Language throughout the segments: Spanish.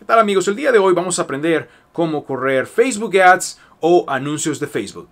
¿Qué tal amigos? El día de hoy vamos a aprender cómo correr Facebook Ads o anuncios de Facebook.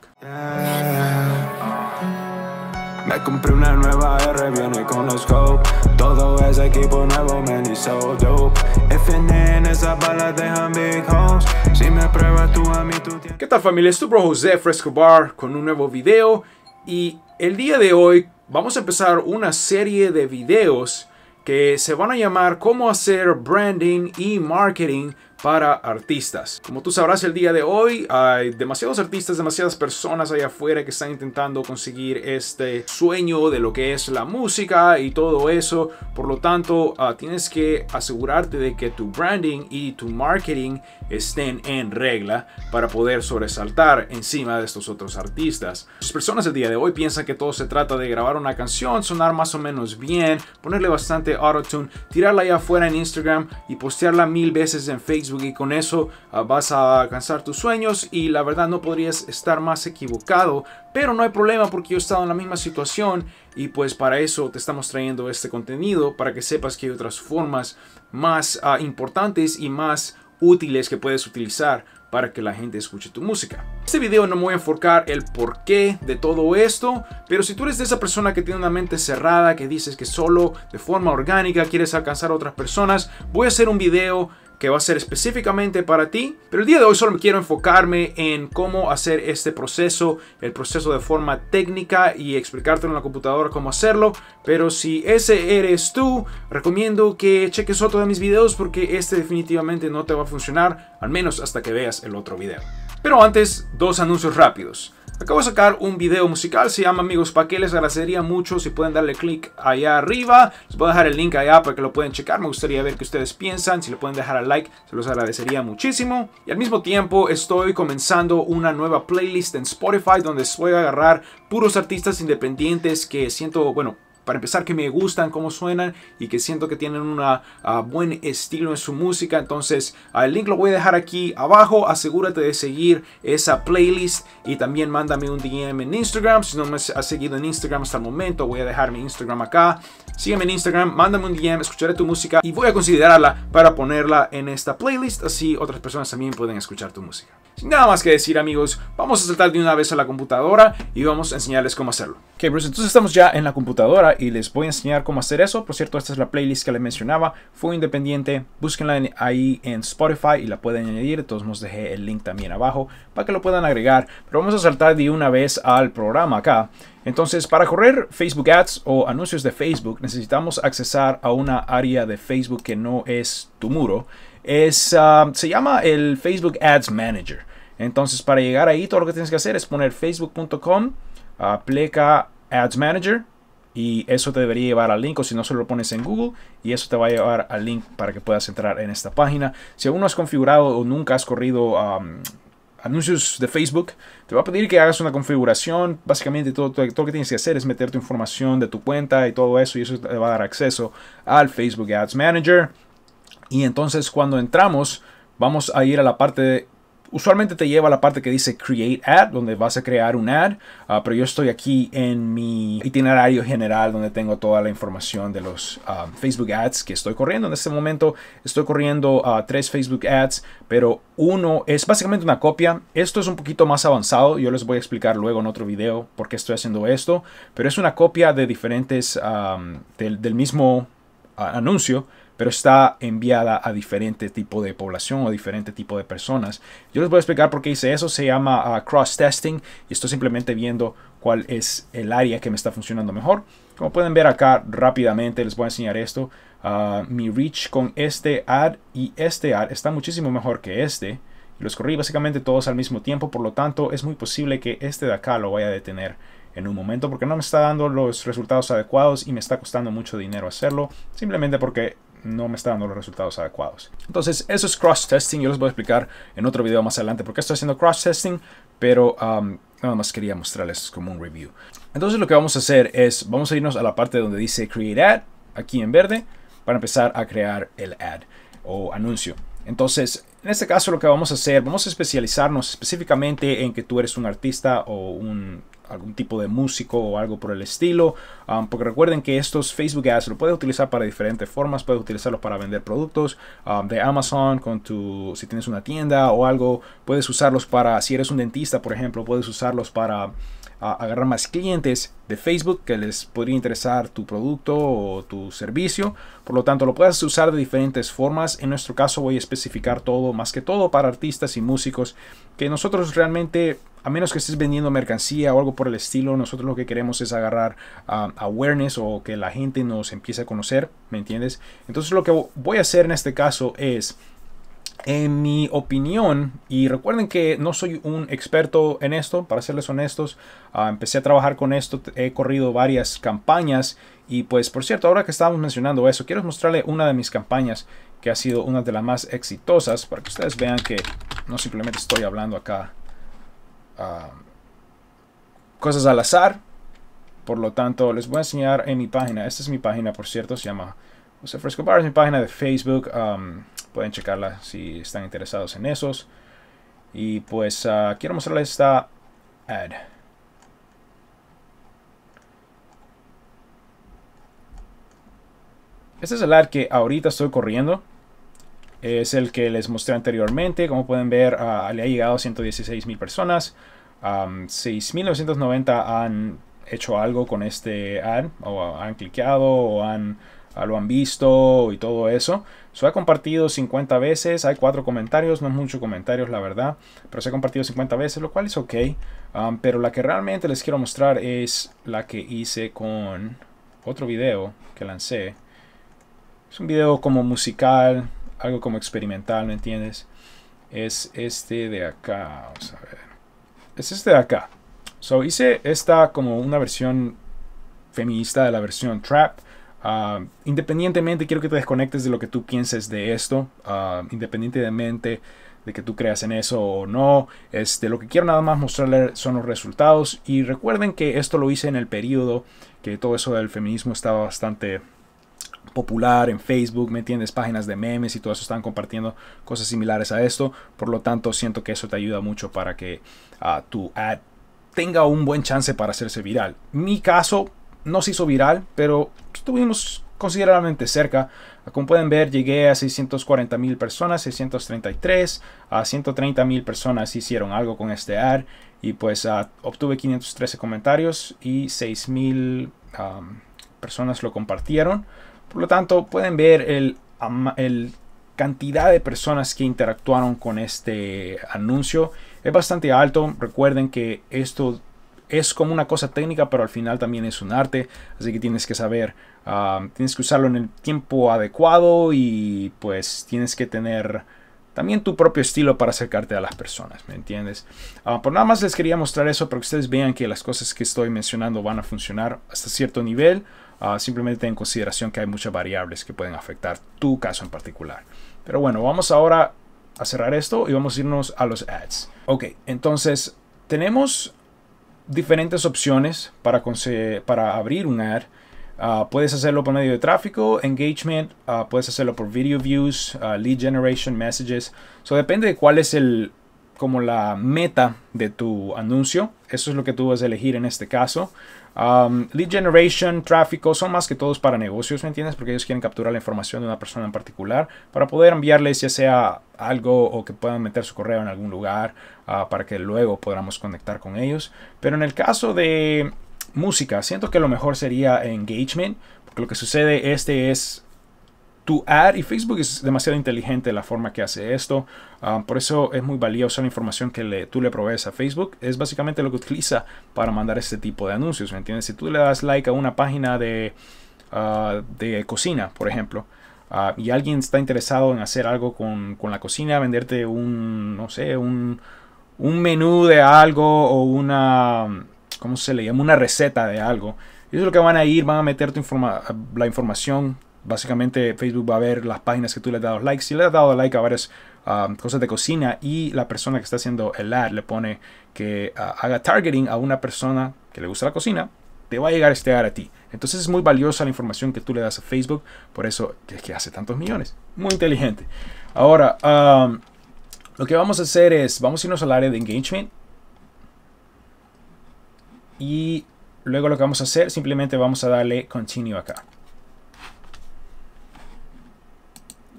¿Qué tal familia? Es tu bro José Fresco Bar con un nuevo video y el día de hoy vamos a empezar una serie de videos que se van a llamar Cómo hacer branding y marketing para artistas. Como tú sabrás el día de hoy hay demasiados artistas, demasiadas personas allá afuera que están intentando conseguir este sueño de lo que es la música y todo eso. Por lo tanto, ah, tienes que asegurarte de que tu branding y tu marketing estén en regla para poder sobresaltar encima de estos otros artistas. Las personas el día de hoy piensan que todo se trata de grabar una canción, sonar más o menos bien, ponerle bastante autotune, tirarla allá afuera en Instagram y postearla mil veces en Facebook y con eso ah, vas a alcanzar tus sueños y la verdad no podrías estar más equivocado, pero no hay problema porque yo he estado en la misma situación y pues para eso te estamos trayendo este contenido para que sepas que hay otras formas más ah, importantes y más útiles que puedes utilizar para que la gente escuche tu música. Este video no me voy a enfocar el porqué de todo esto, pero si tú eres de esa persona que tiene una mente cerrada, que dices que solo de forma orgánica quieres alcanzar a otras personas, voy a hacer un video que va a ser específicamente para ti. Pero el día de hoy solo quiero enfocarme en cómo hacer este proceso, el proceso de forma técnica y explicarte en la computadora cómo hacerlo. Pero si ese eres tú, recomiendo que cheques otro de mis videos porque este definitivamente no te va a funcionar, al menos hasta que veas el otro video. Pero antes, dos anuncios rápidos. Acabo de sacar un video musical, se llama Amigos Pa' que les agradecería mucho si pueden darle click allá arriba. Les voy a dejar el link allá para que lo puedan checar. Me gustaría ver qué ustedes piensan. Si le pueden dejar al like, se los agradecería muchísimo. Y al mismo tiempo estoy comenzando una nueva playlist en Spotify donde voy a agarrar puros artistas independientes que siento, bueno, para empezar que me gustan cómo suenan y que siento que tienen un ah, buen estilo en su música. Entonces ah, el link lo voy a dejar aquí abajo. Asegúrate de seguir esa playlist y también mándame un DM en Instagram. Si no me has seguido en Instagram hasta el momento, voy a dejar mi Instagram acá. Sígueme en Instagram, mándame un DM, escucharé tu música y voy a considerarla para ponerla en esta playlist. Así otras personas también pueden escuchar tu música. Sin nada más que decir amigos, vamos a saltar de una vez a la computadora y vamos a enseñarles cómo hacerlo. Ok Bruce, entonces estamos ya en la computadora y les voy a enseñar cómo hacer eso. Por cierto, esta es la playlist que les mencionaba, fue independiente, búsquenla ahí en Spotify y la pueden añadir. Entonces, todos dejé el link también abajo para que lo puedan agregar. Pero vamos a saltar de una vez al programa acá. Entonces, para correr Facebook Ads o anuncios de Facebook, necesitamos accesar a una área de Facebook que no es tu muro. Ah, se llama el Facebook Ads Manager. Entonces para llegar ahí todo lo que tienes que hacer es poner facebook.com, aplica ah, Ads Manager y eso te debería llevar al link o si no solo lo pones en Google y eso te va a llevar al link para que puedas entrar en esta página. Si aún no has configurado o nunca has corrido anuncios de Facebook, te va a pedir que hagas una configuración. Básicamente todo, todo, lo que tienes que hacer es meter tu información de tu cuenta y todo eso y eso te va a dar acceso al Facebook Ads Manager. Y entonces cuando entramos, vamos a ir a la parte Usualmente te lleva a la parte que dice Create Ad, donde vas a crear un ad, ah, pero yo estoy aquí en mi itinerario general donde tengo toda la información de los ah, Facebook Ads que estoy corriendo. En este momento estoy corriendo tres Facebook Ads, pero uno es básicamente una copia. Esto es un poquito más avanzado, yo les voy a explicar luego en otro video por qué estoy haciendo esto, pero es una copia de diferentes, ah, del mismo anuncio pero está enviada a diferente tipo de población o diferente tipo de personas. Yo les voy a explicar por qué hice eso. Se llama ah, cross-testing y estoy simplemente viendo cuál es el área que me está funcionando mejor. Como pueden ver acá rápidamente, les voy a enseñar esto. Ah, mi reach con este ad y este ad está muchísimo mejor que este. Los corrí básicamente todos al mismo tiempo, por lo tanto es muy posible que este de acá lo vaya a detener en un momento porque no me está dando los resultados adecuados y me está costando mucho dinero hacerlo, simplemente porque no me está dando los resultados adecuados. Entonces, eso es cross-testing. Yo les voy a explicar en otro video más adelante Porque qué estoy haciendo cross-testing, pero um, nada más quería mostrarles como un review. Entonces, lo que vamos a hacer es, vamos a irnos a la parte donde dice Create Ad, aquí en verde, para empezar a crear el ad o anuncio. Entonces, en este caso lo que vamos a hacer, vamos a especializarnos específicamente en que tú eres un artista o un algún tipo de músico o algo por el estilo. Um, porque recuerden que estos Facebook Ads lo puedes utilizar para diferentes formas. Puedes utilizarlos para vender productos um, de Amazon, con tu, si tienes una tienda o algo. Puedes usarlos para, si eres un dentista, por ejemplo, puedes usarlos para agarrar más clientes de Facebook que les podría interesar tu producto o tu servicio. Por lo tanto, lo puedes usar de diferentes formas. En nuestro caso voy a especificar todo, más que todo para artistas y músicos que nosotros realmente a menos que estés vendiendo mercancía o algo por el estilo, nosotros lo que queremos es agarrar ah, awareness o que la gente nos empiece a conocer, ¿me entiendes? Entonces lo que voy a hacer en este caso es, en mi opinión, y recuerden que no soy un experto en esto, para serles honestos, ah, empecé a trabajar con esto, he corrido varias campañas y pues por cierto, ahora que estábamos mencionando eso, quiero mostrarle una de mis campañas que ha sido una de las más exitosas para que ustedes vean que no simplemente estoy hablando acá Um, cosas al azar. Por lo tanto, les voy a enseñar en mi página. Esta es mi página, por cierto, se llama José Fresco Bar. Es mi página de Facebook. Um, pueden checarla si están interesados en esos. Y pues uh, quiero mostrarles esta ad. Este es el ad que ahorita estoy corriendo es el que les mostré anteriormente. Como pueden ver, ah, le ha llegado 116 mil personas. 6.990 han hecho algo con este ad, o han cliqueado, o han, ah, lo han visto y todo eso. Se ha compartido 50 veces, hay 4 comentarios, no muchos comentarios la verdad, pero se ha compartido 50 veces, lo cual es ok. pero la que realmente les quiero mostrar es la que hice con otro video que lancé. Es un video como musical, algo como experimental, ¿me entiendes? Es este de acá, vamos a ver. Es este de acá. So hice esta como una versión feminista de la versión trap. Ah, independientemente, quiero que te desconectes de lo que tú pienses de esto. Ah, independientemente de que tú creas en eso o no. Este, lo que quiero nada más mostrarles son los resultados. Y recuerden que esto lo hice en el periodo que todo eso del feminismo estaba bastante popular en Facebook, ¿me entiendes? Páginas de memes y todo eso están compartiendo cosas similares a esto. Por lo tanto, siento que eso te ayuda mucho para que ah, tu ad tenga un buen chance para hacerse viral. Mi caso no se hizo viral, pero estuvimos considerablemente cerca. Como pueden ver, llegué a 640 mil personas, 633 a 130 mil personas hicieron algo con este ad y pues ah, obtuve 513 comentarios y 6 mil personas lo compartieron. Por lo tanto, pueden ver el, cantidad de personas que interactuaron con este anuncio. Es bastante alto. Recuerden que esto es como una cosa técnica, pero al final también es un arte. Así que tienes que saber, ah, tienes que usarlo en el tiempo adecuado y pues tienes que tener también tu propio estilo para acercarte a las personas, ¿me entiendes? Ah, por nada más les quería mostrar eso para que ustedes vean que las cosas que estoy mencionando van a funcionar hasta cierto nivel. Ah, simplemente simplemente en consideración que hay muchas variables que pueden afectar tu caso en particular. Pero bueno, vamos ahora a cerrar esto y vamos a irnos a los ads. Ok, entonces tenemos diferentes opciones para, para abrir un ad. Ah, puedes hacerlo por medio de tráfico, engagement, ah, puedes hacerlo por video views, lead generation, messages. So depende de cuál es el como la meta de tu anuncio. Eso es lo que tú vas a elegir en este caso lead generation, tráfico, son más que todos para negocios, ¿me entiendes? Porque ellos quieren capturar la información de una persona en particular para poder enviarles ya sea algo o que puedan meter su correo en algún lugar ah, para que luego podamos conectar con ellos. Pero en el caso de música, siento que lo mejor sería engagement, porque lo que sucede, este es tu ad y Facebook es demasiado inteligente la forma que hace esto. Ah, por eso es muy valiosa la información que tú le provees a Facebook. Es básicamente lo que utiliza para mandar este tipo de anuncios, ¿me entiendes? Si tú le das like a una página de, ah, de cocina, por ejemplo, ah, y alguien está interesado en hacer algo con, la cocina, venderte un, no sé, un, menú de algo o una, ¿cómo se le llama? Una receta de algo. Y eso es lo que van a ir, van a meter tu la información Básicamente Facebook va a ver las páginas que tú le has dado like. Si le has dado like a varias ah, cosas de cocina y la persona que está haciendo el ad le pone que ah, haga targeting a una persona que le gusta la cocina, te va a llegar este ad a ti. Entonces es muy valiosa la información que tú le das a Facebook. Por eso es que hace tantos millones. Muy inteligente. Ahora, lo que vamos a hacer es, vamos a irnos al área de engagement. Y luego lo que vamos a hacer, simplemente vamos a darle continue acá.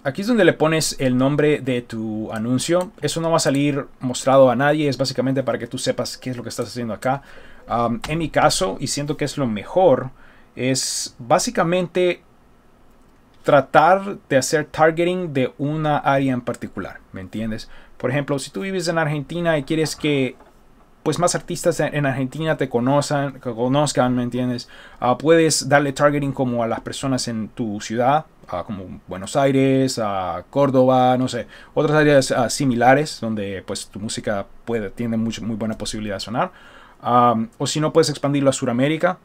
Aquí es donde le pones el nombre de tu anuncio. Eso no va a salir mostrado a nadie. Es básicamente para que tú sepas qué es lo que estás haciendo acá. en mi caso, y siento que es lo mejor, es básicamente tratar de hacer targeting de una área en particular. ¿Me entiendes? Por ejemplo, si tú vives en Argentina y quieres que pues más artistas en Argentina te conozcan, conozcan ¿me entiendes? Ah, puedes darle targeting como a las personas en tu ciudad, como Buenos Aires, a Córdoba, no sé, otras áreas ah, similares donde pues tu música puede, tiene muy buena posibilidad de sonar. o si no, puedes expandirlo a Sudamérica.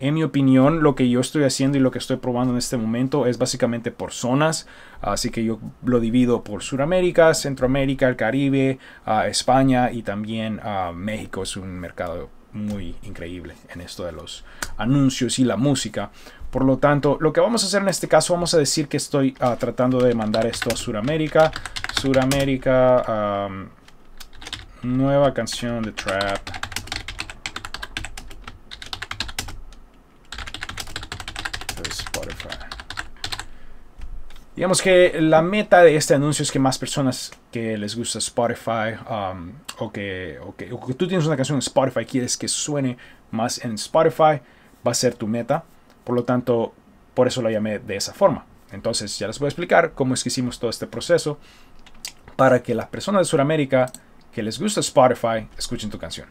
En mi opinión, lo que yo estoy haciendo y lo que estoy probando en este momento es básicamente por zonas. Así que yo lo divido por Sudamérica, Centroamérica, el Caribe, España y también México. Es un mercado muy increíble en esto de los anuncios y la música. Por lo tanto, lo que vamos a hacer en este caso, vamos a decir que estoy ah, tratando de mandar esto a Suramérica. Suramérica, nueva canción de Trap. Spotify. Digamos que la meta de este anuncio es que más personas que les gusta Spotify o, que, tú tienes una canción en Spotify quieres que suene más en Spotify, va a ser tu meta. Por lo tanto, por eso la llamé de esa forma. Entonces ya les voy a explicar cómo es que hicimos todo este proceso para que las personas de Sudamérica que les gusta Spotify escuchen tu canción.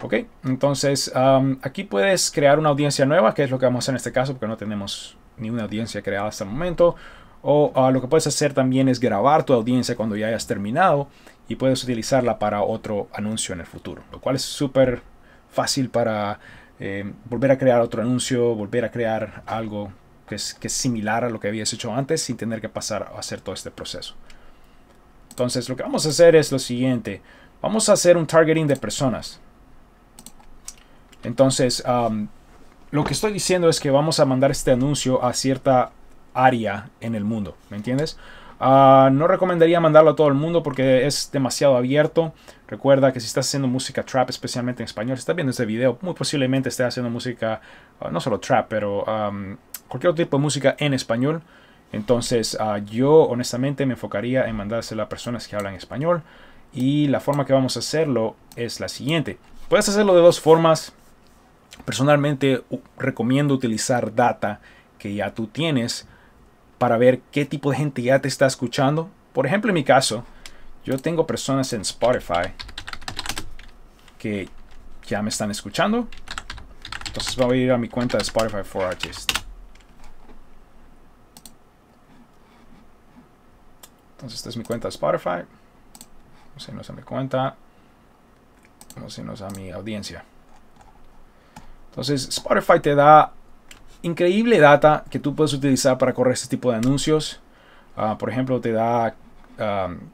¿Ok? Entonces aquí puedes crear una audiencia nueva, que es lo que vamos a hacer en este caso porque no tenemos ni una audiencia creada hasta el momento. O ah, lo que puedes hacer también es grabar tu audiencia cuando ya hayas terminado y puedes utilizarla para otro anuncio en el futuro, lo cual es súper fácil para eh, volver a crear otro anuncio, volver a crear algo que es, similar a lo que habías hecho antes sin tener que pasar a hacer todo este proceso. Entonces lo que vamos a hacer es lo siguiente. Vamos a hacer un targeting de personas. Entonces, lo que estoy diciendo es que vamos a mandar este anuncio a cierta área en el mundo, ¿me entiendes? Ah, no recomendaría mandarlo a todo el mundo porque es demasiado abierto, Recuerda que si estás haciendo música trap, especialmente en español, si estás viendo este video, muy posiblemente estés haciendo música, ah, no solo trap, pero cualquier otro tipo de música en español. Entonces ah, yo honestamente me enfocaría en mandársela a personas que hablan español. Y la forma que vamos a hacerlo es la siguiente. Puedes hacerlo de dos formas. Personalmente recomiendo utilizar data que ya tú tienes para ver qué tipo de gente ya te está escuchando. Por ejemplo, en mi caso, yo tengo personas en Spotify que ya me están escuchando. Entonces voy a ir a mi cuenta de Spotify for Artists. Entonces esta es mi cuenta de Spotify. Vamos a irnos a mi cuenta. Vamos a irnos a mi audiencia. Entonces Spotify te da increíble data que tú puedes utilizar para correr este tipo de anuncios. Ah, por ejemplo, te da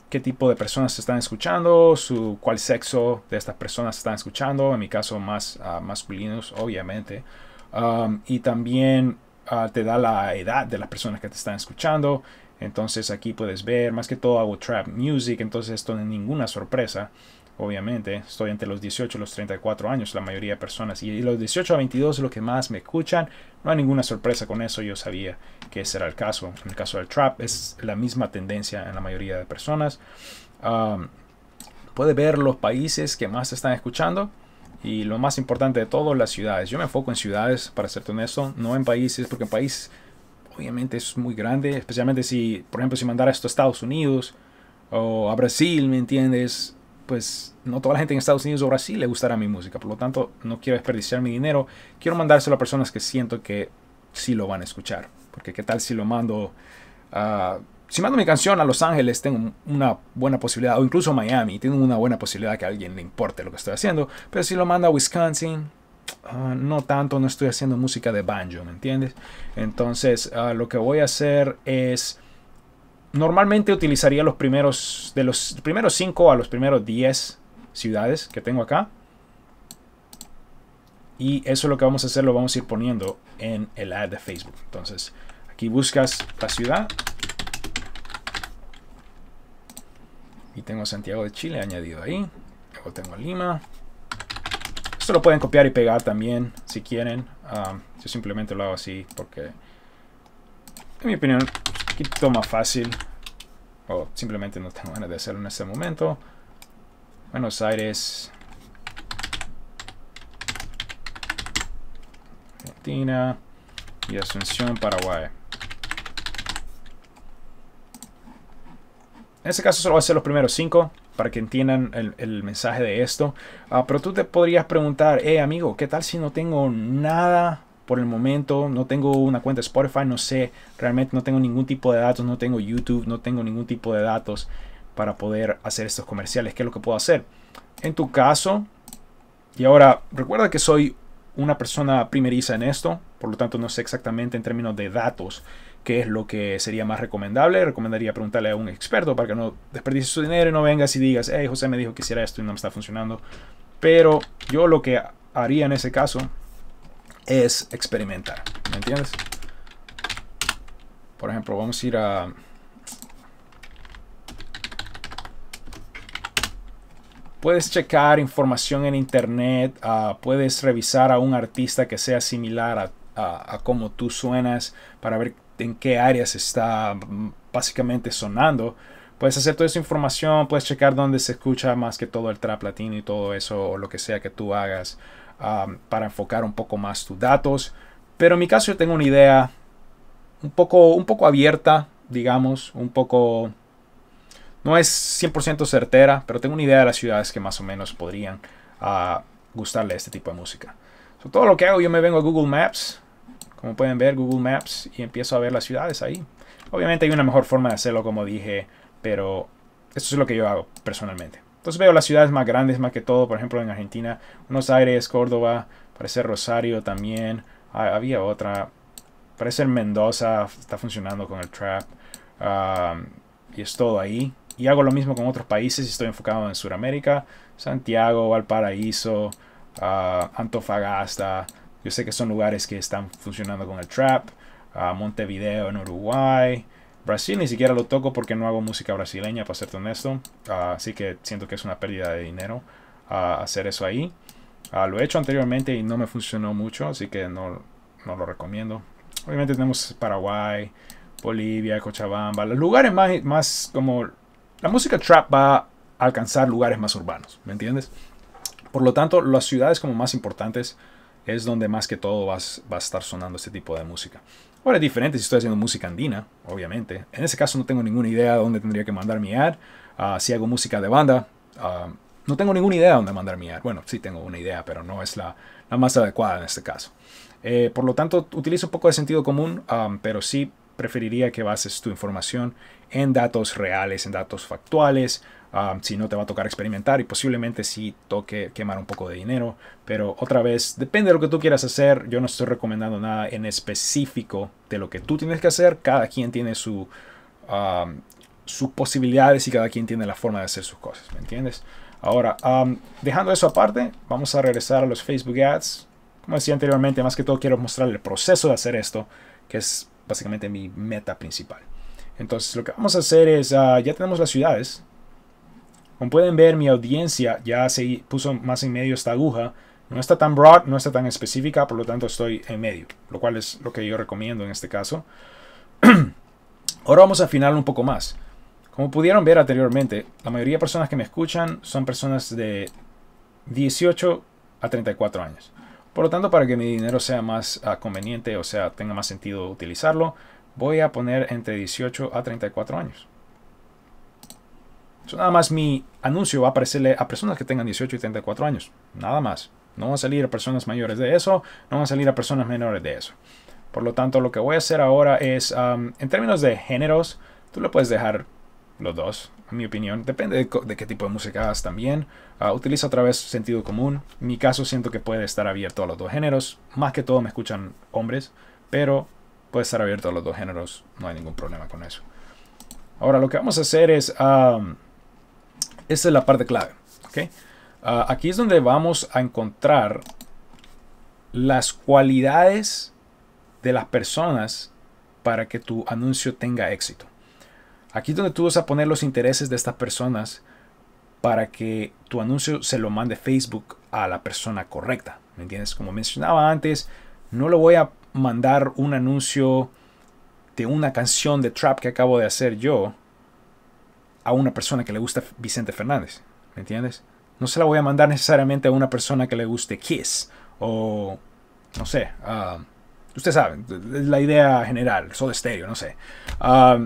qué tipo de personas están escuchando, su, cuál sexo de estas personas están escuchando, en mi caso más ah, masculinos obviamente, y también ah, te da la edad de las personas que te están escuchando, entonces aquí puedes ver, más que todo hago trap music, entonces esto no es ninguna sorpresa obviamente estoy entre los 18 y los 34 años, la mayoría de personas, y los 18 a 22 es lo que más me escuchan, no hay ninguna sorpresa con eso, yo sabía que ese era el caso, en el caso del trap es la misma tendencia en la mayoría de personas. Ah, puede ver los países que más están escuchando, y lo más importante de todo, las ciudades. Yo me enfoco en ciudades, para ser honesto, no en países, porque en país obviamente es muy grande, especialmente si, por ejemplo, si mandara esto a Estados Unidos o a Brasil, ¿me entiendes? pues no toda la gente en Estados Unidos o Brasil le gustará mi música. Por lo tanto, no quiero desperdiciar mi dinero. Quiero mandárselo a personas que siento que sí lo van a escuchar. Porque qué tal si lo mando Si mando mi canción a Los Ángeles, tengo una buena posibilidad, o incluso Miami, tengo una buena posibilidad que a alguien le importe lo que estoy haciendo. Pero si lo mando a Wisconsin, ah, no tanto, no estoy haciendo música de banjo, ¿me entiendes? Entonces, ah, lo que voy a hacer es normalmente utilizaría los primeros, de los primeros 5 a los primeros 10 ciudades que tengo acá. Y eso es lo que vamos a hacer, lo vamos a ir poniendo en el ad de Facebook. Entonces, aquí buscas la ciudad. Y tengo Santiago de Chile añadido ahí. Luego tengo Lima. Esto lo pueden copiar y pegar también si quieren. Ah, yo simplemente lo hago así porque, en mi opinión, poquito más fácil. O simplemente no tengo ganas de hacerlo en este momento. Buenos Aires. Argentina. Y Asunción, Paraguay. En este caso solo voy a hacer los primeros cinco para que entiendan el, mensaje de esto. Ah, pero tú te podrías preguntar, eh, amigo, ¿qué tal si no tengo nada por el momento. No tengo una cuenta de Spotify, no sé. Realmente no tengo ningún tipo de datos, no tengo YouTube, no tengo ningún tipo de datos para poder hacer estos comerciales. ¿Qué es lo que puedo hacer? En tu caso, y ahora recuerda que soy una persona primeriza en esto, por lo tanto no sé exactamente en términos de datos qué es lo que sería más recomendable. Recomendaría preguntarle a un experto para que no desperdicie su dinero y no vengas y digas, hey, José me dijo que hiciera esto y no me está funcionando. Pero yo lo que haría en ese caso es experimentar. ¿Me entiendes? Por ejemplo, vamos a ir a... Puedes checar información en internet, ah, puedes revisar a un artista que sea similar a, a, a cómo tú suenas para ver en qué áreas está mm, básicamente sonando. Puedes hacer toda esa información, puedes checar dónde se escucha más que todo el trap latino y todo eso, o lo que sea que tú hagas. Um, para enfocar un poco más tus datos. Pero en mi caso yo tengo una idea un poco, un poco abierta, digamos, un poco... No es 100% certera, pero tengo una idea de las ciudades que más o menos podrían uh, gustarle gustarle este tipo de música. So, todo lo que hago yo me vengo a Google Maps, como pueden ver Google Maps, y empiezo a ver las ciudades ahí. Obviamente hay una mejor forma de hacerlo, como dije, pero esto es lo que yo hago personalmente. Entonces veo las ciudades más grandes, más que todo, por ejemplo en Argentina, Buenos Aires, Córdoba, parece Rosario también, había otra, parece Mendoza, está funcionando con el trap, y es todo ahí. Y hago lo mismo con otros países, estoy enfocado en Sudamérica, Santiago, Valparaíso, ah, Antofagasta, yo sé que son lugares que están funcionando con el trap, ah, Montevideo en Uruguay, Brasil ni siquiera lo toco porque no hago música brasileña, para serte honesto. Ah, así que siento que es una pérdida de dinero ah, hacer eso ahí. Ah, lo he hecho anteriormente y no me funcionó mucho, así que no, lo recomiendo. Obviamente tenemos Paraguay, Bolivia, Cochabamba, los lugares más, más como... La música trap va a alcanzar lugares más urbanos, ¿me entiendes? Por lo tanto, las ciudades como más importantes es donde más que todo va a estar sonando este tipo de música. Ahora es diferente si estoy haciendo música andina, obviamente. En ese caso no tengo ninguna idea de dónde tendría que mandar mi ad. Ah, si hago música de banda, ah, no tengo ninguna idea de dónde mandar mi ad. Bueno, sí tengo una idea, pero no es la, más adecuada en este caso. Eh, por lo tanto, utilizo un poco de sentido común, ah, pero sí preferiría que bases tu información en datos reales, en datos factuales, si no, te va a tocar experimentar y posiblemente sí toque quemar un poco de dinero. Pero otra vez, depende de lo que tú quieras hacer. Yo no estoy recomendando nada en específico de lo que tú tienes que hacer. Cada quien tiene su, sus posibilidades y cada quien tiene la forma de hacer sus cosas. ¿Me entiendes? Ahora, dejando eso aparte, vamos a regresar a los Facebook Ads. Como decía anteriormente, más que todo quiero mostrar el proceso de hacer esto, que es básicamente mi meta principal. Entonces, lo que vamos a hacer es, ah, ya tenemos las ciudades, como pueden ver, mi audiencia ya se puso más en medio esta aguja. No está tan broad, no está tan específica, por lo tanto estoy en medio, lo cual es lo que yo recomiendo en este caso. Ahora vamos a afinarlo un poco más. Como pudieron ver anteriormente, la mayoría de personas que me escuchan son personas de 18 a 34 años. Por lo tanto, para que mi dinero sea más ah, conveniente, o sea, tenga más sentido utilizarlo, voy a poner entre 18 a 34 años. Eso nada más mi anuncio va a aparecerle a personas que tengan 18 y 34 años. Nada más. No van a salir a personas mayores de eso, no van a salir a personas menores de eso. Por lo tanto, lo que voy a hacer ahora es, en términos de géneros, tú le puedes dejar los dos, en mi opinión. Depende de, qué tipo de música hagas también. Ah, utiliza otra vez sentido común. En mi caso siento que puede estar abierto a los dos géneros. Más que todo me escuchan hombres, pero puede estar abierto a los dos géneros. No hay ningún problema con eso. Ahora lo que vamos a hacer es... Esa es la parte clave. Ah, aquí es donde vamos a encontrar las cualidades de las personas para que tu anuncio tenga éxito. Aquí es donde tú vas a poner los intereses de estas personas para que tu anuncio se lo mande Facebook a la persona correcta. ¿Me entiendes? Como mencionaba antes, no le voy a mandar un anuncio de una canción de trap que acabo de hacer yo a una persona que le gusta Vicente Fernández, ¿me entiendes? No se la voy a mandar necesariamente a una persona que le guste Kiss o, no sé, ah, usted sabe, la idea general, Solo estéreo. no sé. Ah,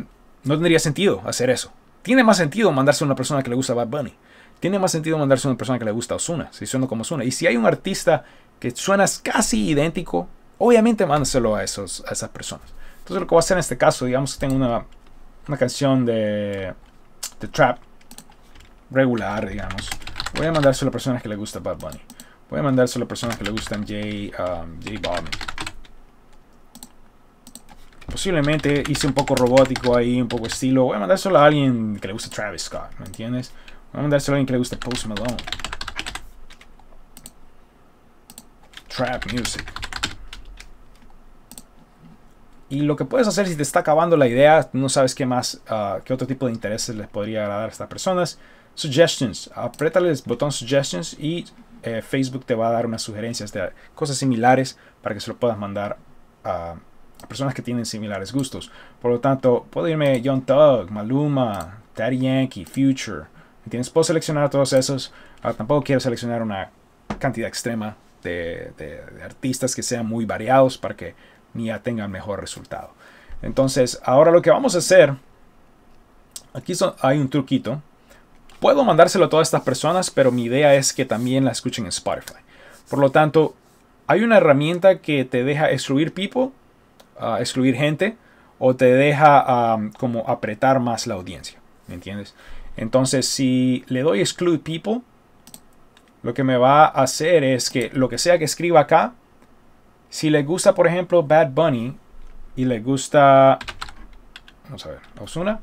no tendría sentido hacer eso. Tiene más sentido mandarse a una persona que le gusta Bad Bunny. Tiene más sentido mandarse a una persona que le gusta Osuna, si suena como Osuna. Y si hay un artista que suena casi idéntico, obviamente mándaselo a, esos, a esas personas. Entonces lo que voy a hacer en este caso, digamos que tengo una canción de The este, trap regular, digamos. Voy a mandar solo a personas que le gusta Bad Bunny. Voy a mandar solo a personas que le gustan um, J, Posiblemente hice un poco robótico ahí, un poco estilo. Voy a mandar solo a alguien que le gusta Travis Scott, ¿me entiendes? Voy a mandar solo a alguien que le gusta Post Malone. Trap Music. Y lo que puedes hacer si te está acabando la idea, no sabes qué más, ah, qué otro tipo de intereses les podría agradar a estas personas, suggestions. Apriétales el botón suggestions y eh, Facebook te va a dar unas sugerencias de cosas similares para que se lo puedas mandar a, personas que tienen similares gustos. Por lo tanto, puedo irme John Thug, Maluma, Daddy Yankee, Future. ¿Entiendes? Puedo seleccionar todos esos. Ah, tampoco quiero seleccionar una cantidad extrema de, artistas que sean muy variados para que ni ya tengan mejor resultado. Entonces, ahora lo que vamos a hacer, aquí hay un truquito. Puedo mandárselo a todas estas personas, pero mi idea es que también la escuchen en Spotify. Por lo tanto, hay una herramienta que te deja excluir people, ah, excluir gente, o te deja como apretar más la audiencia. ¿Me entiendes? Entonces, si le doy exclude people, lo que me va a hacer es que lo que sea que escriba acá si le gusta, por ejemplo, Bad Bunny y le gusta, vamos a ver, Osuna.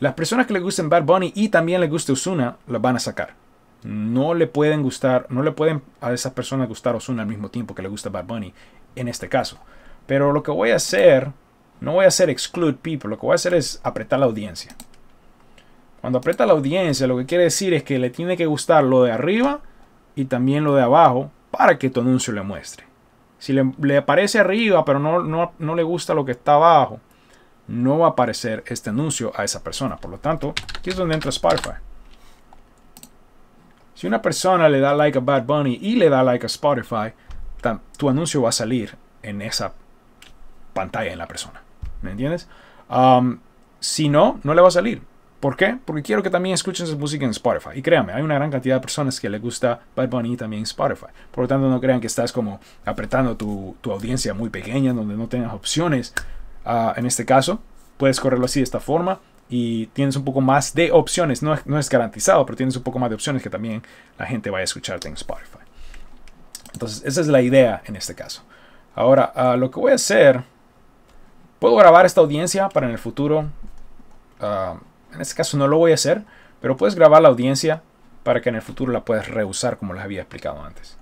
Las personas que le gusten Bad Bunny y también le guste Osuna, lo van a sacar. No le pueden gustar, no le pueden a esas personas gustar Osuna al mismo tiempo que le gusta Bad Bunny en este caso. Pero lo que voy a hacer, no voy a hacer exclude people, lo que voy a hacer es apretar la audiencia. Cuando aprieta la audiencia, lo que quiere decir es que le tiene que gustar lo de arriba y también lo de abajo para que tu anuncio le muestre. Si le, aparece arriba pero no, le gusta lo que está abajo, no va a aparecer este anuncio a esa persona. Por lo tanto, aquí es donde entra Spotify. Si una persona le da like a Bad Bunny y le da like a Spotify, tu anuncio va a salir en esa pantalla en la persona. ¿Me entiendes? Um, si no, no le va a salir. ¿Por qué? Porque quiero que también escuchen su música en Spotify. Y créanme, hay una gran cantidad de personas que les gusta Bad Bunny también en Spotify. Por lo tanto, no crean que estás como apretando tu, tu audiencia muy pequeña, donde no tengas opciones. Ah, en este caso, puedes correrlo así de esta forma y tienes un poco más de opciones. No, es garantizado, pero tienes un poco más de opciones que también la gente vaya a escucharte en Spotify. Entonces, esa es la idea en este caso. Ahora, ah, lo que voy a hacer, puedo grabar esta audiencia para en el futuro. Ah, en este caso no lo voy a hacer, pero puedes grabar la audiencia para que en el futuro la puedas reusar como les había explicado antes.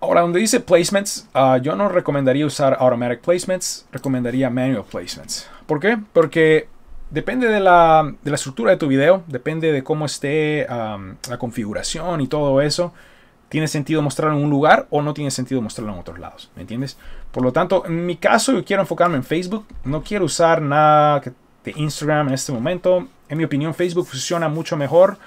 Ahora, donde dice placements, ah, yo no recomendaría usar automatic placements, recomendaría manual placements. ¿Por qué? Porque depende de la, estructura de tu video, depende de cómo esté la configuración y todo eso. ¿Tiene sentido mostrarlo en un lugar o no tiene sentido mostrarlo en otros lados? ¿Me entiendes? Por lo tanto, en mi caso, yo quiero enfocarme en Facebook. No quiero usar nada de Instagram en este momento. En mi opinión, Facebook funciona mucho mejor.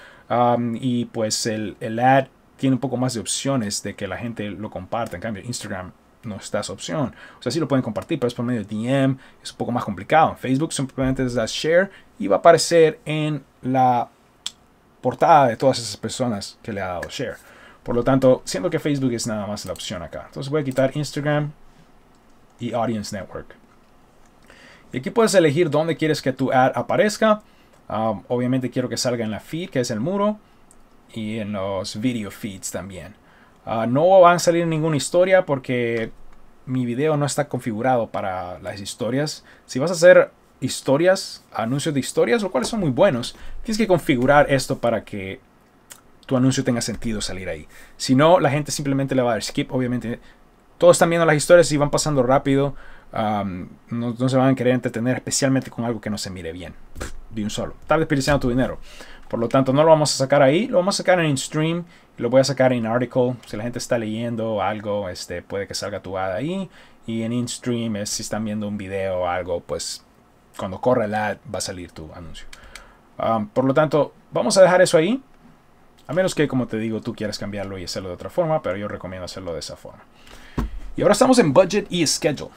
y pues el, ad tiene un poco más de opciones de que la gente lo comparta. En cambio, Instagram no está esa opción. O sea, sí lo pueden compartir, pero es por medio de DM. Es un poco más complicado. En Facebook simplemente les das share y va a aparecer en la portada de todas esas personas que le ha dado share. Por lo tanto, siento que Facebook es nada más la opción acá. Entonces voy a quitar Instagram y Audience Network. Y aquí puedes elegir dónde quieres que tu ad aparezca. Um, obviamente quiero que salga en la feed, que es el muro, y en los video feeds también. Ah, no van a salir ninguna historia porque mi video no está configurado para las historias. Si vas a hacer historias, anuncios de historias, los cuales son muy buenos, tienes que configurar esto para que tu anuncio tenga sentido salir ahí. Si no, la gente simplemente le va a dar skip, obviamente. Todos están viendo las historias y van pasando rápido. no, se van a querer entretener, especialmente con algo que no se mire bien. de un solo. Estás desperdiciando tu dinero. Por lo tanto, no lo vamos a sacar ahí. Lo vamos a sacar en stream. Lo voy a sacar en article. Si la gente está leyendo algo, este, puede que salga tu ad ahí. Y en in-stream es eh, si están viendo un video o algo, pues cuando corre el ad va a salir tu anuncio. por lo tanto, vamos a dejar eso ahí. A menos que, como te digo, tú quieras cambiarlo y hacerlo de otra forma, pero yo recomiendo hacerlo de esa forma. Y ahora estamos en budget y schedule.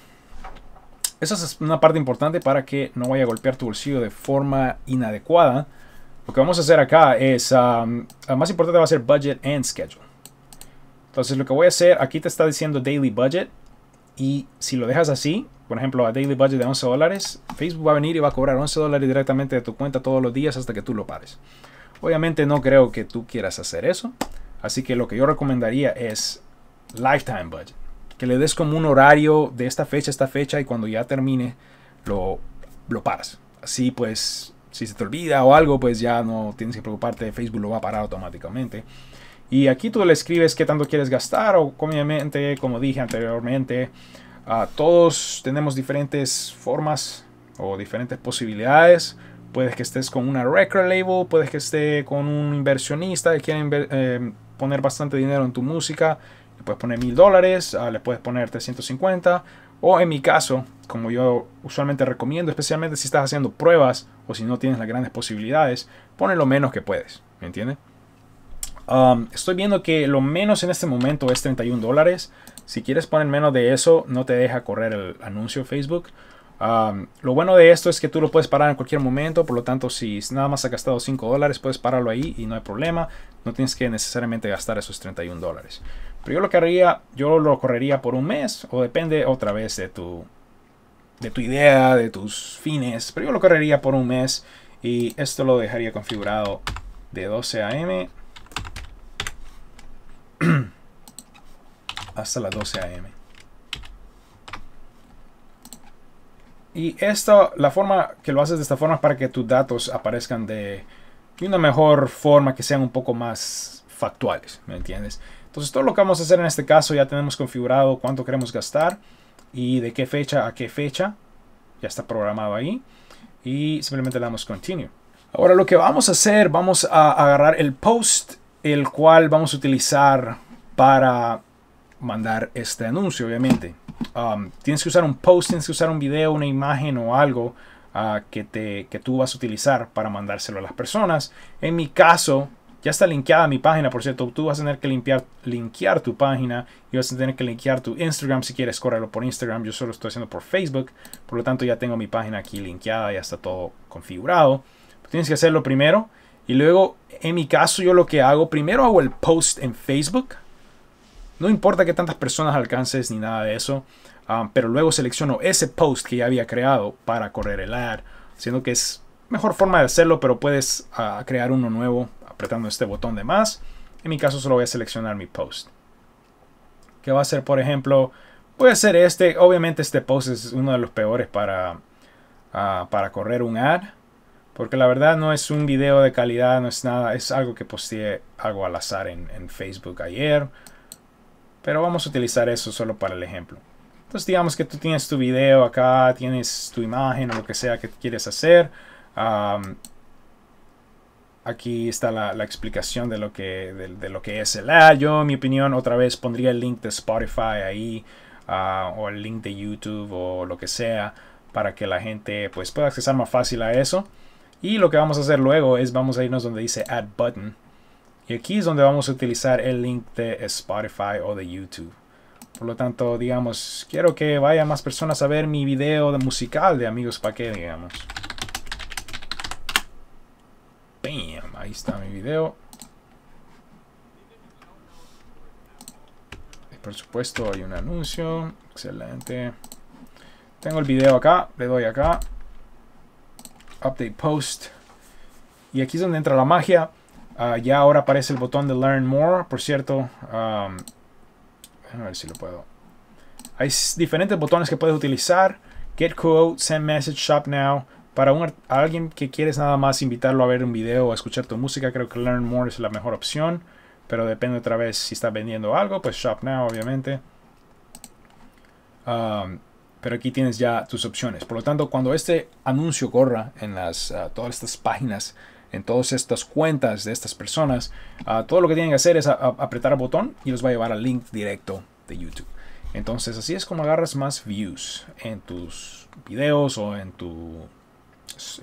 Esa es una parte importante para que no vaya a golpear tu bolsillo de forma inadecuada. Lo que vamos a hacer acá es, um, la lo más importante va a ser budget and schedule. Entonces lo que voy a hacer, aquí te está diciendo daily budget. Y si lo dejas así, por ejemplo, a daily budget de 11 dólares, Facebook va a venir y va a cobrar 11 dólares directamente de tu cuenta todos los días hasta que tú lo pares. Obviamente no creo que tú quieras hacer eso. Así que lo que yo recomendaría es lifetime budget. Que le des como un horario de esta fecha a esta fecha y cuando ya termine lo, lo paras. Así pues, si se te olvida o algo, pues ya no tienes que preocuparte. Facebook lo va a parar automáticamente. Y aquí tú le escribes qué tanto quieres gastar o obviamente, como dije anteriormente, ah, todos tenemos diferentes formas o diferentes posibilidades Puedes que estés con una record label, puedes que esté con un inversionista que quiere eh, poner bastante dinero en tu música. Le puedes poner mil dólares, ah, le puedes poner 350. O en mi caso, como yo usualmente recomiendo, especialmente si estás haciendo pruebas o si no tienes las grandes posibilidades, pone lo menos que puedes. ¿Me entiendes? Um, estoy viendo que lo menos en este momento es 31 dólares. Si quieres poner menos de eso, no te deja correr el anuncio Facebook lo bueno de esto es que tú lo puedes parar en cualquier momento, por lo tanto si nada más has gastado 5 dólares puedes pararlo ahí y no hay problema, no tienes que necesariamente gastar esos 31 dólares. Pero yo lo haría, yo lo correría por un mes o depende otra vez de tu, de tu idea, de tus fines, pero yo lo correría por un mes y esto lo dejaría configurado de 12 a.m. hasta las 12 a.m. Y esto, la forma que lo haces de esta forma es para que tus datos aparezcan de una mejor forma, que sean un poco más factuales, ¿me entiendes? Entonces todo lo que vamos a hacer en este caso ya tenemos configurado cuánto queremos gastar y de qué fecha a qué fecha. Ya está programado ahí. Y simplemente le damos continue. Ahora lo que vamos a hacer, vamos a agarrar el post, el cual vamos a utilizar para mandar este anuncio, obviamente. Um, tienes que usar un post, tienes que usar un video, una imagen o algo ah, que, te, que tú vas a utilizar para mandárselo a las personas. En mi caso, ya está linkeada mi página, por cierto, tú vas a tener que limpiar, linkear tu página y vas a tener que linkear tu Instagram si quieres, correrlo por Instagram, yo solo estoy haciendo por Facebook, por lo tanto ya tengo mi página aquí linkeada, ya está todo configurado. tienes que hacerlo primero y luego, en mi caso, yo lo que hago, primero hago el post en Facebook, no importa que tantas personas alcances ni nada de eso, ah, pero luego selecciono ese post que ya había creado para correr el ad, siendo que es mejor forma de hacerlo, pero puedes ah, crear uno nuevo apretando este botón de más. En mi caso solo voy a seleccionar mi post. Que va a ser, por ejemplo, voy a hacer este. Obviamente este post es uno de los peores para, ah, para correr un ad. Porque la verdad no es un video de calidad, no es nada. Es algo que posteé algo al azar en Facebook ayer. Pero vamos a utilizar eso solo para el ejemplo. Entonces digamos que tú tienes tu video acá, tienes tu imagen o lo que sea que quieres hacer. aquí está la, explicación de lo, que, lo que es el ad. Yo, en mi opinión, otra vez pondría el link de Spotify ahí ah, o el link de YouTube o lo que sea para que la gente pues, pueda accesar más fácil a eso. Y lo que vamos a hacer luego es vamos a irnos donde dice Add Button y aquí es donde vamos a utilizar el link de Spotify o de YouTube. Por lo tanto, digamos, quiero que vayan más personas a ver mi video musical de Amigos Pa' qué, digamos. Bam, ahí está mi video. por supuesto hay un anuncio. Excelente. Tengo el video acá, le doy acá. Update post. Y aquí es donde entra la magia Ah, ya ahora aparece el botón de Learn More. Por cierto, a ver si lo puedo. Hay diferentes botones que puedes utilizar. Get Quote, Send Message, Shop Now. Para un, alguien que quieres nada más invitarlo a ver un video o escuchar tu música, creo que Learn More es la mejor opción. Pero depende otra vez si estás vendiendo algo, pues Shop Now, obviamente. pero aquí tienes ya tus opciones. Por lo tanto, cuando este anuncio corra en las, ah, todas estas páginas, en todas estas cuentas de estas personas, ah, todo lo que tienen que hacer es apretar el botón y los va a llevar al link directo de YouTube. Entonces así es como agarras más views en tus videos o en tu,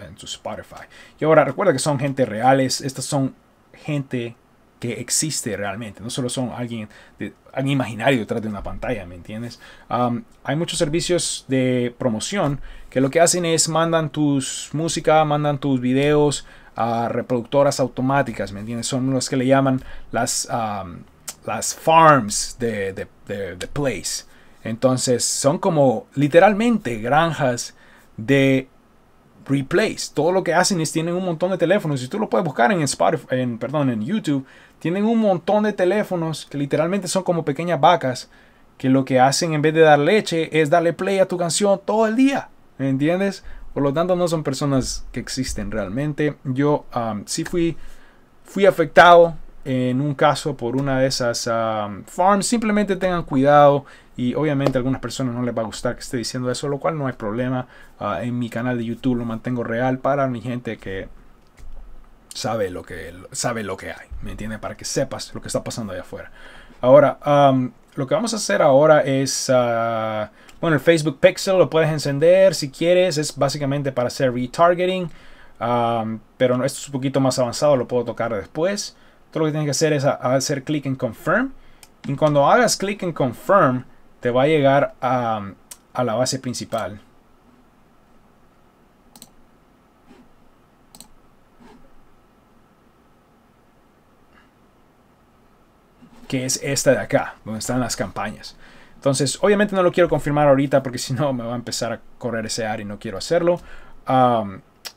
en tu Spotify. Y ahora recuerda que son gente reales, estas son gente que existe realmente, no solo son alguien, de, alguien imaginario detrás de una pantalla, ¿me entiendes? hay muchos servicios de promoción que lo que hacen es mandan tus música, mandan tus videos, reproductoras automáticas, ¿me entiendes? Son los que le llaman las, las farms de, place. Entonces son como literalmente granjas de replace. Todo lo que hacen es tienen un montón de teléfonos. Y tú lo puedes buscar en en, perdón, en YouTube. Tienen un montón de teléfonos que literalmente son como pequeñas vacas que lo que hacen en vez de dar leche es darle play a tu canción todo el día. ¿Me entiendes? Por lo tanto, no son personas que existen realmente. Yo sí fui, fui afectado en un caso por una de esas farms. Simplemente tengan cuidado y obviamente a algunas personas no les va a gustar que esté diciendo eso, lo cual no hay problema. Ah, en mi canal de YouTube lo mantengo real para mi gente que sabe lo que, sabe lo que hay, ¿me entiendes? Para que sepas lo que está pasando allá afuera. Ahora, lo que vamos a hacer ahora es... Ah, bueno, el Facebook Pixel lo puedes encender si quieres. Es básicamente para hacer retargeting. Um, pero esto es un poquito más avanzado, lo puedo tocar después. Todo lo que tienes que hacer es hacer clic en Confirm. Y cuando hagas clic en Confirm, te va a llegar a la base principal. que es esta de acá, donde están las campañas. Entonces, obviamente no lo quiero confirmar ahorita porque si no me va a empezar a correr ese AR y no quiero hacerlo.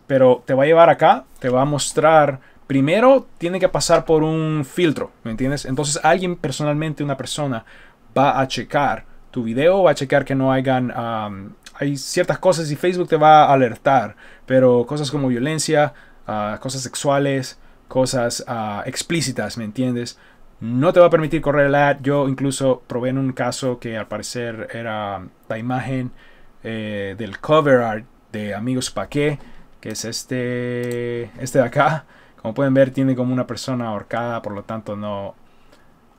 pero te va a llevar acá, te va a mostrar. Primero tiene que pasar por un filtro, ¿me entiendes? Entonces alguien personalmente, una persona, va a checar tu video, va a checar que no hagan... hay ciertas cosas y Facebook te va a alertar, pero cosas como violencia, ah, cosas sexuales, cosas ah, explícitas, ¿me entiendes? no te va a permitir correr el ad. Yo incluso probé en un caso que al parecer era la imagen eh, del cover art de Amigos Paqué, que es este, este de acá. Como pueden ver, tiene como una persona ahorcada, por lo tanto no,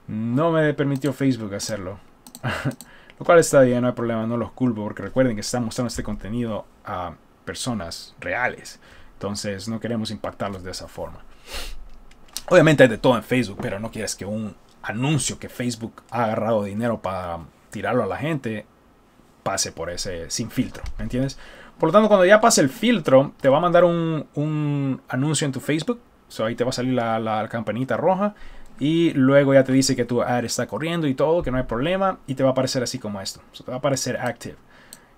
no me permitió Facebook hacerlo. lo cual está bien, no hay problema, no los culpo, porque recuerden que están mostrando este contenido a personas reales. Entonces no queremos impactarlos de esa forma. Obviamente hay de todo en Facebook, pero no quieres que un anuncio que Facebook ha agarrado dinero para tirarlo a la gente pase por ese sin filtro, ¿me entiendes? Por lo tanto, cuando ya pase el filtro, te va a mandar un, anuncio en tu Facebook. ahí te va a salir la, campanita roja. Y luego ya te dice que tu ad está corriendo y todo, que no hay problema. Y te va a aparecer así como esto. te va a aparecer active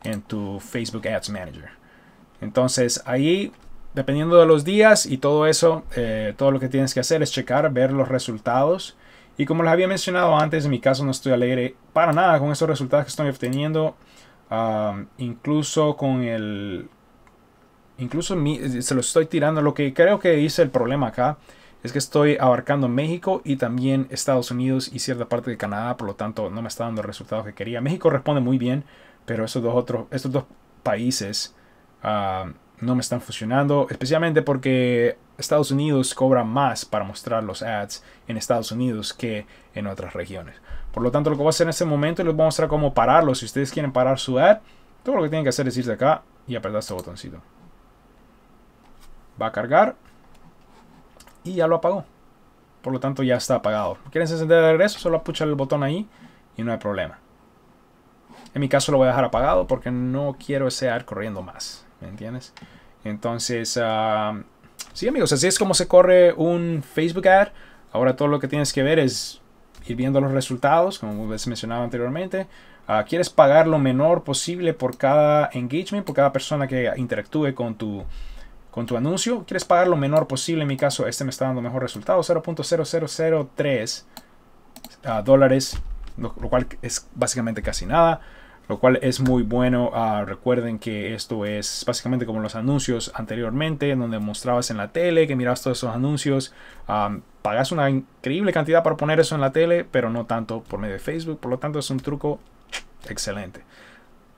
en tu Facebook Ads Manager. Entonces ahí dependiendo de los días y todo eso, eh, todo lo que tienes que hacer es checar, ver los resultados. Y como les había mencionado antes, en mi caso no estoy alegre para nada con esos resultados que estoy obteniendo. incluso con el... Incluso se los estoy tirando. Lo que creo que dice el problema acá es que estoy abarcando México y también Estados Unidos y cierta parte de Canadá. Por lo tanto, no me está dando el resultado que quería. México responde muy bien, pero esos dos, otros, estos dos países no me están funcionando, especialmente porque Estados Unidos cobra más para mostrar los ads en Estados Unidos que en otras regiones. Por lo tanto, lo que voy a hacer en este momento les voy a mostrar cómo pararlo. Si ustedes quieren parar su ad, todo lo que tienen que hacer es irse acá y apretar este botoncito. Va a cargar y ya lo apagó. Por lo tanto, ya está apagado. ¿Quieren encender de regreso? Solo apuchan el botón ahí y no hay problema. En mi caso lo voy a dejar apagado porque no quiero ese ad corriendo más. ¿me entiendes? Entonces, sí amigos, así es como se corre un Facebook ad. Ahora todo lo que tienes que ver es ir viendo los resultados, como les mencionaba anteriormente. Ah, quieres pagar lo menor posible por cada engagement, por cada persona que interactúe con tu, con tu anuncio. Quieres pagar lo menor posible. En mi caso, este me está dando mejor resultado. 0.0003 ah, dólares, lo, cual es básicamente casi nada lo cual es muy bueno. Ah, recuerden que esto es básicamente como los anuncios anteriormente, en donde mostrabas en la tele, que mirabas todos esos anuncios. Ah, pagas una increíble cantidad para poner eso en la tele, pero no tanto por medio de Facebook. Por lo tanto, es un truco excelente.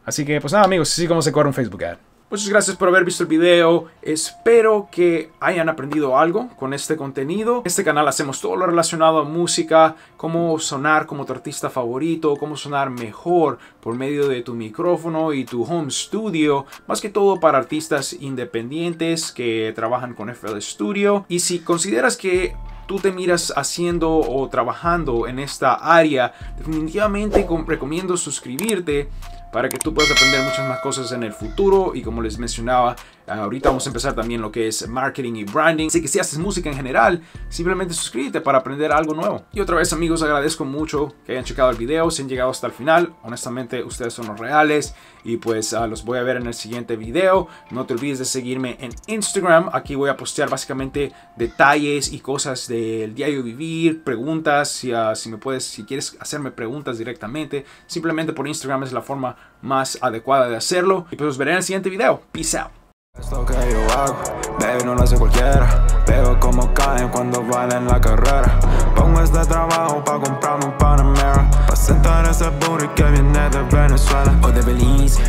Así que, pues nada, amigos, así como se corre un Facebook Ad. Muchas pues gracias por haber visto el video, espero que hayan aprendido algo con este contenido. En este canal hacemos todo lo relacionado a música, cómo sonar como tu artista favorito, cómo sonar mejor por medio de tu micrófono y tu home studio, más que todo para artistas independientes que trabajan con FL Studio. Y si consideras que tú te miras haciendo o trabajando en esta área, definitivamente recomiendo suscribirte para que tú puedas aprender muchas más cosas en el futuro y como les mencionaba Ah, ahorita vamos a empezar también lo que es marketing y branding. Así que si haces música en general, simplemente suscríbete para aprender algo nuevo. Y otra vez amigos, agradezco mucho que hayan checado el video, si han llegado hasta el final. Honestamente, ustedes son los reales y pues ah, los voy a ver en el siguiente video. No te olvides de seguirme en Instagram. Aquí voy a postear básicamente detalles y cosas del diario vivir, preguntas, si, ah, me puedes, si quieres hacerme preguntas directamente, simplemente por Instagram es la forma más adecuada de hacerlo. Y pues los veré en el siguiente video. Peace out. Esto que yo hago, baby, no lo hace cualquiera. Veo cómo caen cuando valen la carrera. Pongo este trabajo pa' comprarme un Panamera. Pa' sentar ese booty que viene de Venezuela o oh, de Belice.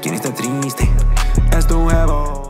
¿Quién está triste? Es tu ego.